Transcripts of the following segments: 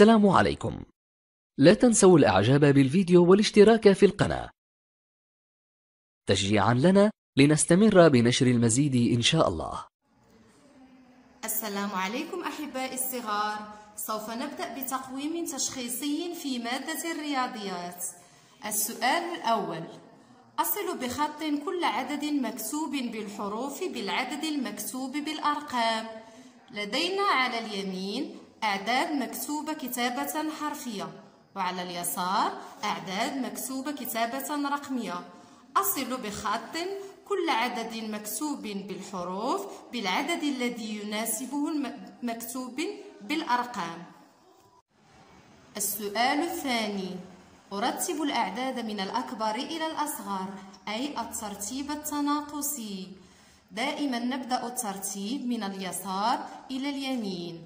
السلام عليكم لا تنسوا الاعجاب بالفيديو والاشتراك في القناة تشجيعا لنا لنستمر بنشر المزيد إن شاء الله السلام عليكم أحبائي الصغار سوف نبدأ بتقويم تشخيصي في مادة الرياضيات السؤال الأول أصل بخط كل عدد مكسوب بالحروف بالعدد المكسوب بالأرقام لدينا على اليمين أعداد مكتوبة كتابة حرفية وعلى اليسار أعداد مكتوبة كتابة رقمية أصل بخط كل عدد مكتوب بالحروف بالعدد الذي يناسبه المكتوب بالأرقام السؤال الثاني أرتب الأعداد من الأكبر إلى الأصغر أي الترتيب التناقصي دائما نبدأ الترتيب من اليسار إلى اليمين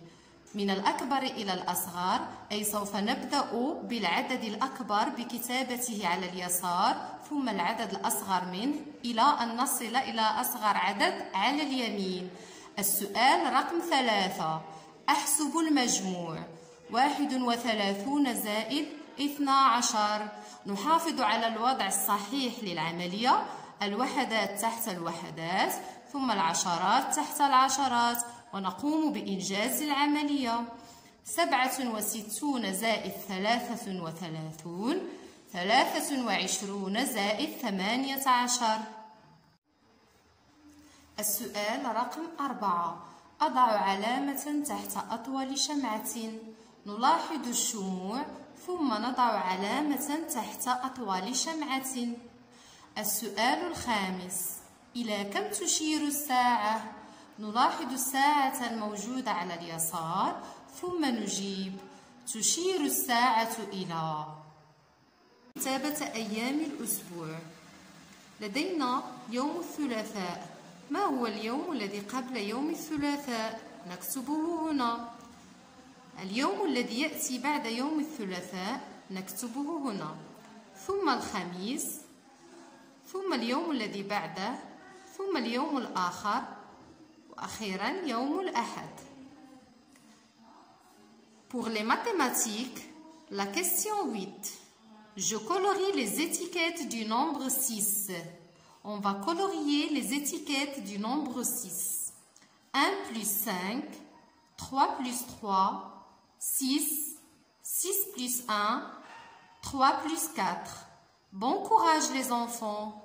من الأكبر إلى الأصغر أي سوف نبدأ بالعدد الأكبر بكتابته على اليسار ثم العدد الأصغر منه إلى أن نصل إلى أصغر عدد على اليمين السؤال رقم ثلاثة أحسب المجموع واحد وثلاثون زائد اثنا عشر نحافظ على الوضع الصحيح للعملية الوحدات تحت الوحدات ثم العشرات تحت العشرات ونقوم بإنجاز العملية سبعة وستون زائد ثلاثة وثلاثون ثلاثة وعشرون زائد ثمانية عشر السؤال رقم أربعة أضع علامة تحت أطول شمعة نلاحظ الشموع ثم نضع علامة تحت أطول شمعة السؤال الخامس إلى كم تشير الساعة؟ نلاحظ الساعة الموجودة على اليسار ثم نجيب تشير الساعة إلى كتابة أيام الأسبوع لدينا يوم الثلاثاء ما هو اليوم الذي قبل يوم الثلاثاء؟ نكتبه هنا اليوم الذي يأتي بعد يوم الثلاثاء نكتبه هنا ثم الخميس ثم اليوم الذي بعده ثم اليوم الآخر Pour les mathématiques, la question 8. Je colorie les étiquettes du nombre 6. On va colorier les étiquettes du nombre 6. 1 plus 5, 3 plus 3, 6, 6 plus 1, 3 plus 4. Bon courage les enfants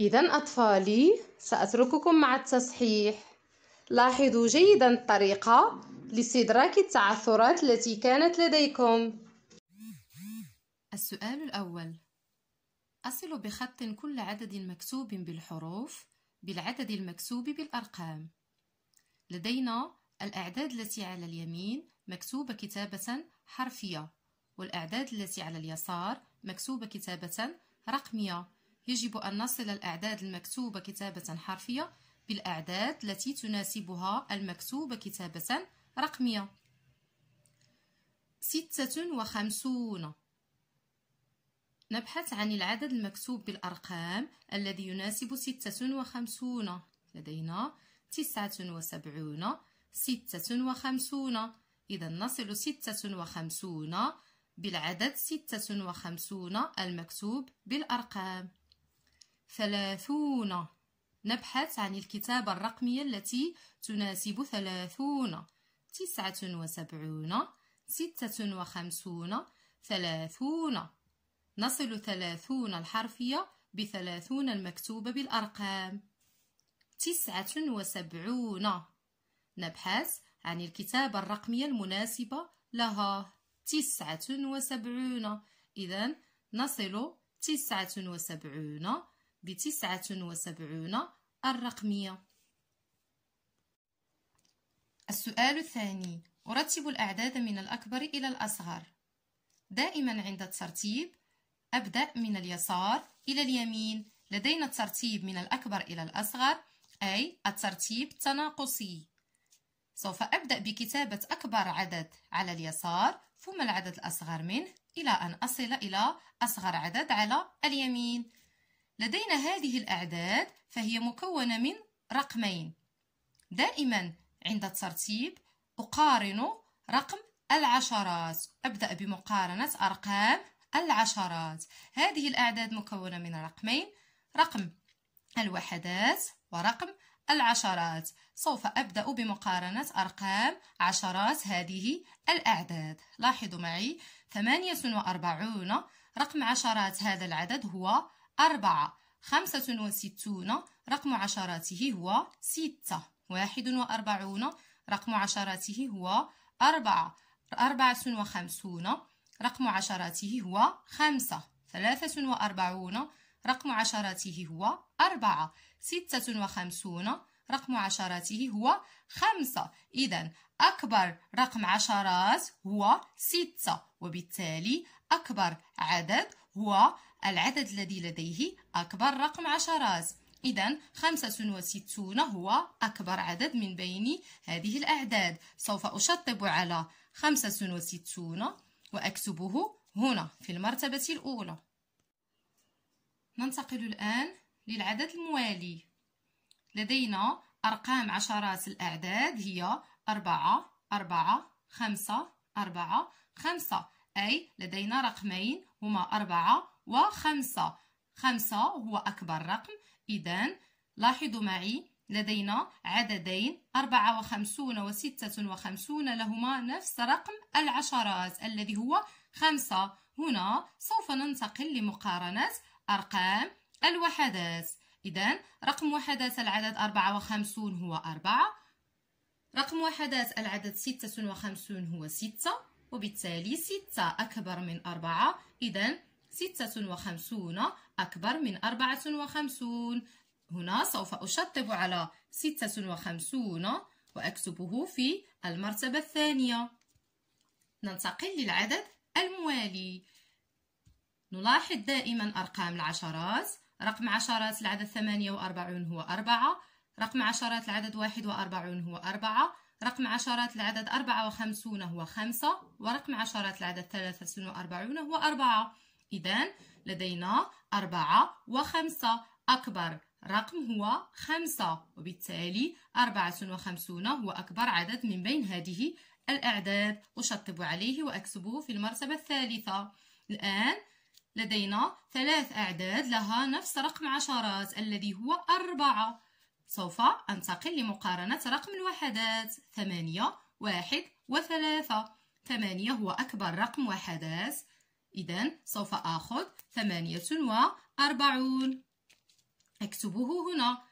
إذا أطفالي سأترككم مع التصحيح لاحظوا جيدا الطريقة لاستدراك التعثرات التي كانت لديكم السؤال الأول أصل بخط كل عدد مكتوب بالحروف بالعدد المكتوب بالأرقام لدينا الأعداد التي على اليمين مكتوبة كتابة حرفية والأعداد التي على اليسار مكتوبة كتابة رقمية يجب أن نصل الأعداد المكتوبة كتابة حرفية بالأعداد التي تناسبها المكتوبة كتابة رقمية ستة وخمسون نبحث عن العدد المكتوب بالأرقام الذي يناسب ستة وخمسون لدينا تسعة وسبعون ستة وخمسون إذا نصل ستة وخمسون بالعدد ستة وخمسون المكتوب بالأرقام ثلاثون نبحث عن الكتابة الرقمية التي تناسب ثلاثون تسعة وسبعون ستة وخمسون ثلاثون نصل ثلاثون الحرفية بثلاثون المكتوبة بالأرقام تسعة وسبعون نبحث عن الكتابة الرقمية المناسبة لها تسعة وسبعون إذا نصل تسعة وسبعون بتسعة وسبعون الرقمية السؤال الثاني أرتب الأعداد من الأكبر إلى الأصغر دائما عند الترتيب أبدأ من اليسار إلى اليمين لدينا الترتيب من الأكبر إلى الأصغر أي الترتيب التناقصي سوف أبدأ بكتابة أكبر عدد على اليسار ثم العدد الأصغر منه إلى أن أصل إلى أصغر عدد على اليمين لدينا هذه الأعداد فهي مكونة من رقمين دائما عند الترتيب أقارن رقم العشرات أبدأ بمقارنة أرقام العشرات هذه الأعداد مكونة من رقمين رقم الوحدات ورقم العشرات سوف أبدأ بمقارنة أرقام عشرات هذه الأعداد لاحظوا معي 48 رقم عشرات هذا العدد هو أربعة خمسة وستون رقم عشراته هو ستة واحد وأربعون رقم عشراته هو أربعة أربعة وخمسون رقم عشراته هو خمسة ثلاثة وأربعون رقم عشراته هو أربعة ستة وخمسون رقم عشراته هو خمسة إذا أكبر رقم عشرات هو ستة وبالتالي أكبر عدد هو العدد الذي لديه أكبر رقم عشرات إذا خمسة وستون هو أكبر عدد من بين هذه الأعداد سوف أشطب على خمسة وستون وأكتبه هنا في المرتبة الأولى ننتقل الآن للعدد الموالي لدينا أرقام عشرات الأعداد هي أربعة أربعة خمسة أربعة خمسة أي لدينا رقمين هما أربعة وخمسة خمسة هو أكبر رقم إذا لاحظوا معي لدينا عددين أربعة وخمسون وستة وخمسون لهما نفس رقم العشرات الذي هو خمسة هنا سوف ننتقل لمقارنة أرقام الوحدات إذا رقم وحدات العدد أربعة وخمسون هو أربعة رقم وحدات العدد ستة وخمسون هو ستة وبالتالي ستة أكبر من أربعة إذا ستة وخمسون أكبر من أربعة وخمسون هنا سوف أشطب على ستة وخمسون وأكتبه في المرتبة الثانية ننتقل للعدد الموالي نلاحظ دائما أرقام العشرات رقم عشرات العدد ثمانية وأربعون هو أربعة رقم عشرات العدد واحد وأربعون هو أربعة رقم عشرات العدد أربعة وخمسون هو خمسة ورقم عشرات العدد ثلاثة وأربعون هو أربعة إذا لدينا أربعة وخمسة أكبر رقم هو خمسة وبالتالي أربعة وخمسون هو أكبر عدد من بين هذه الأعداد أشطب عليه وأكسبه في المرتبة الثالثة الآن لدينا ثلاث أعداد لها نفس رقم عشرات الذي هو أربعة سوف أنتقل لمقارنة رقم الوحدات ثمانية واحد وثلاثة ثمانية هو أكبر رقم وحدات إذا سوف آخذ ثمانية وأربعون أكتبه هنا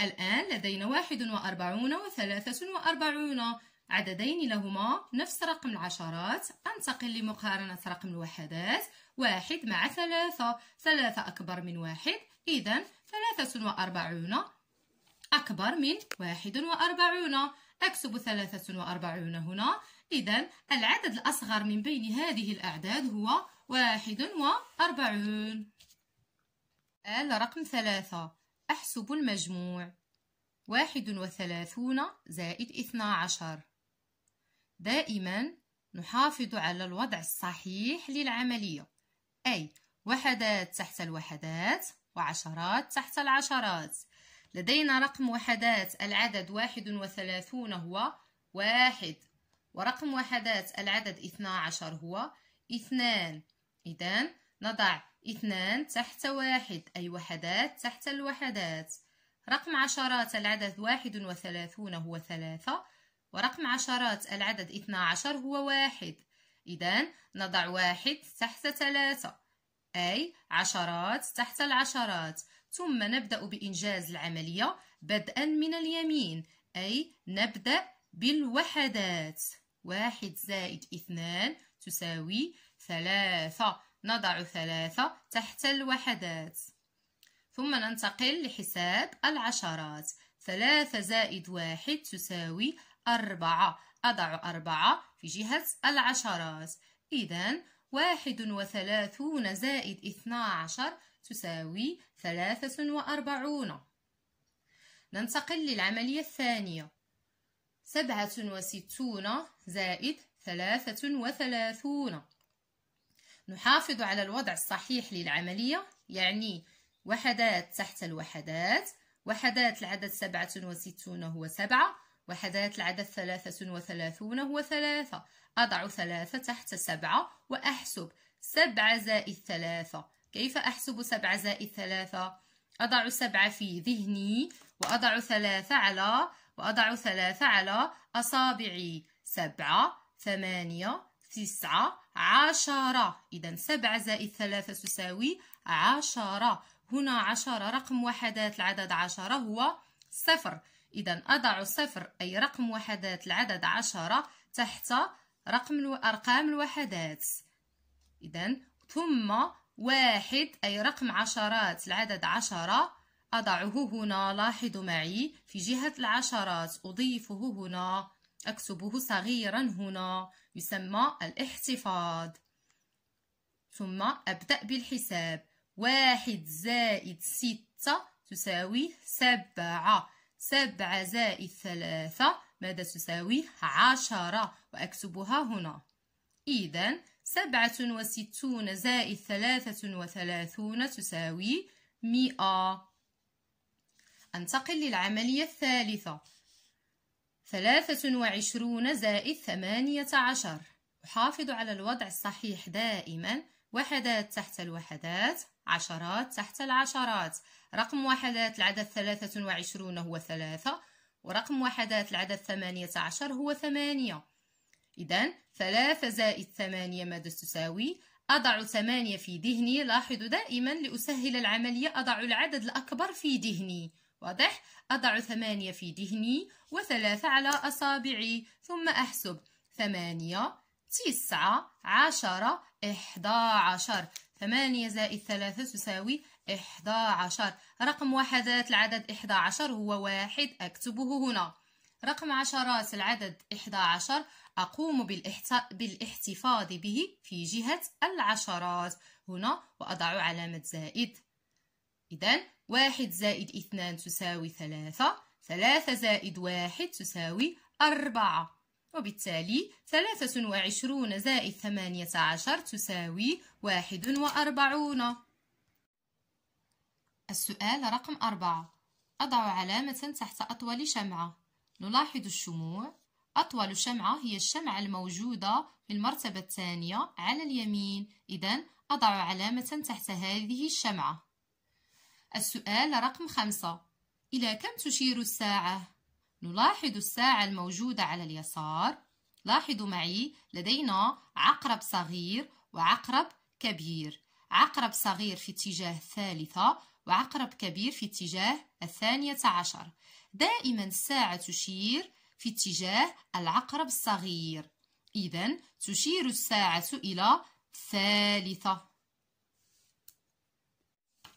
الآن لدينا واحد وأربعون وثلاثة وأربعون عددين لهما نفس رقم العشرات أنتقل لمقارنة رقم الوحدات واحد مع ثلاثة ثلاثة أكبر من واحد إذا ثلاثة وأربعون أكبر من واحد وأربعون أكتب ثلاثة وأربعون هنا إذا العدد الأصغر من بين هذه الأعداد هو واحد وأربعون الرقم ثلاثة أحسب المجموع واحد وثلاثون زائد اثنى عشر دائما نحافظ على الوضع الصحيح للعملية أي وحدات تحت الوحدات وعشرات تحت العشرات لدينا رقم وحدات العدد واحد وثلاثون هو واحد ورقم وحدات العدد 12 هو اثنان إذا نضع اثنان تحت واحد أي وحدات تحت الوحدات رقم عشرات العدد واحد وثلاثون هو ثلاثة ورقم عشرات العدد اثنا عشر هو واحد إذا نضع واحد تحت ثلاثة أي عشرات تحت العشرات ثم نبدأ بإنجاز العملية بدءا من اليمين أي نبدأ بالوحدات واحد زائد اثنان تساوي ثلاثة نضع ثلاثة تحت الوحدات ثم ننتقل لحساب العشرات ثلاثة زائد واحد تساوي أربعة أضع أربعة في جهة العشرات إذا واحد وثلاثون زائد اثنا عشر تساوي ثلاثة وأربعون ننتقل للعملية الثانية سبعة وستون زائد ثلاثة وثلاثون نحافظ على الوضع الصحيح للعملية يعني وحدات تحت الوحدات وحدات العدد سبعة وستون هو سبعة وحدات العدد ثلاثة وثلاثون هو ثلاثة أضع ثلاثة تحت سبعة وأحسب سبعة زائد ثلاثة كيف أحسب سبعة زائد ثلاثة؟ أضع سبعة في ذهني وأضع ثلاثة على وأضع ثلاثة على أصابعي سبعة ثمانية تسعة عشرة إذا سبعة زائد ثلاثة تساوي عشرة هنا عشرة رقم وحدات العدد عشرة هو صفر إذا أضع صفر أي رقم وحدات العدد عشرة تحت رقم أرقام الوحدات إذا ثم واحد أي رقم عشرات العدد عشرة أضعه هنا لاحظوا معي في جهة العشرات أضيفه هنا أكتبه صغيرا هنا يسمى الاحتفاظ ثم أبدأ بالحساب واحد زائد ستة تساوي سبعة سبعة زائد ثلاثة ماذا تساوي عشرة وأكتبها هنا إذا سبعة وستون زائد ثلاثة وثلاثون تساوي مئة أنتقل للعملية الثالثة ثلاثة وعشرون زائد ثمانية عشر أحافظ على الوضع الصحيح دائما وحدات تحت الوحدات عشرات تحت العشرات رقم وحدات العدد ثلاثة وعشرون هو ثلاثة ورقم وحدات العدد ثمانية عشر هو ثمانية إذا ثلاثة زائد ثمانية ماذا تساوي؟ أضع ثمانية في ذهني لاحظوا دائما لأسهل العملية أضع العدد الأكبر في ذهني واضح؟ أضع ثمانية في دهني وثلاثة على أصابعي ثم أحسب ثمانية تسعة عشرة إحدى عشر ثمانية زائد ثلاثة تساوي إحدى عشر رقم وحدات العدد إحدى عشر هو واحد أكتبه هنا رقم عشرات العدد إحدى عشر أقوم بالاحتفاظ به في جهة العشرات هنا وأضع علامة زائد إذا واحد زائد اثنان تساوي ثلاثة ثلاثة زائد واحد تساوي أربعة وبالتالي ثلاثة وعشرون زائد ثمانية عشر تساوي واحد وأربعون السؤال رقم أربعة أضع علامة تحت أطول شمعة نلاحظ الشموع أطول شمعة هي الشمعة الموجودة في المرتبة الثانية على اليمين إذا أضع علامة تحت هذه الشمعة السؤال رقم خمسة إلى كم تشير الساعة؟ نلاحظ الساعة الموجودة على اليسار لاحظوا معي لدينا عقرب صغير وعقرب كبير عقرب صغير في اتجاه الثالثة وعقرب كبير في اتجاه الثانية عشر دائما الساعة تشير في اتجاه العقرب الصغير إذا تشير الساعة إلى الثالثة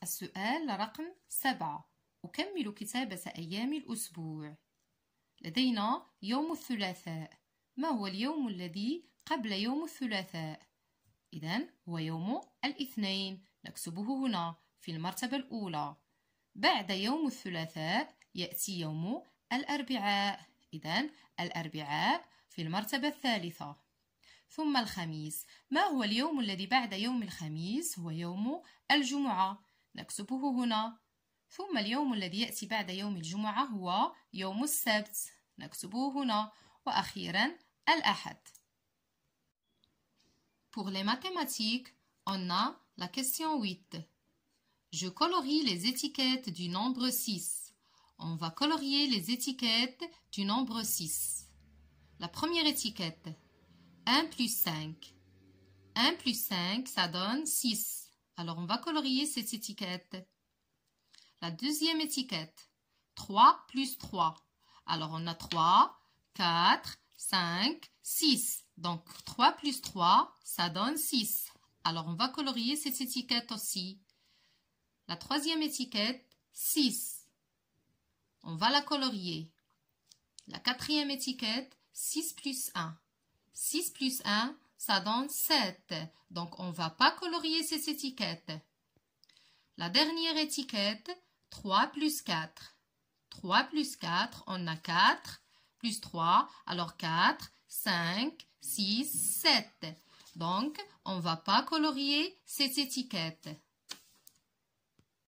السؤال رقم سبعة أكمل كتابة أيام الأسبوع لدينا يوم الثلاثاء ما هو اليوم الذي قبل يوم الثلاثاء؟ إذا هو يوم الاثنين نكتبه هنا في المرتبة الأولى بعد يوم الثلاثاء يأتي يوم الأربعاء إذا الأربعاء في المرتبة الثالثة ثم الخميس ما هو اليوم الذي بعد يوم الخميس هو يوم الجمعة نكتبه هنا ثم اليوم الذي يأتي بعد يوم الجمعة هو يوم السبت نكتبه هنا وأخيرا الأحد Pour les mathématiques, on a la question 8. Je colorie les étiquettes du nombre 6. On va colorier les étiquettes du nombre 6. La première étiquette, 1 plus 5. 1 plus 5, ça donne 6. Alors, on va colorier cette étiquette. La deuxième étiquette, 3 plus 3. Alors, on a 3, 4, 5, 6. Donc, 3 plus 3, ça donne 6. Alors, on va colorier cette étiquette aussi. La troisième étiquette, 6. On va la colorier. La quatrième étiquette, 6 plus 1. 6 plus 1, ça donne 7. Donc, on ne va pas colorier ces étiquettes. La dernière étiquette, 3 plus 4. 3 plus 4, on a 4, plus 3, alors 4, 5, 6, 7. Donc, on ne va pas colorier ces étiquettes.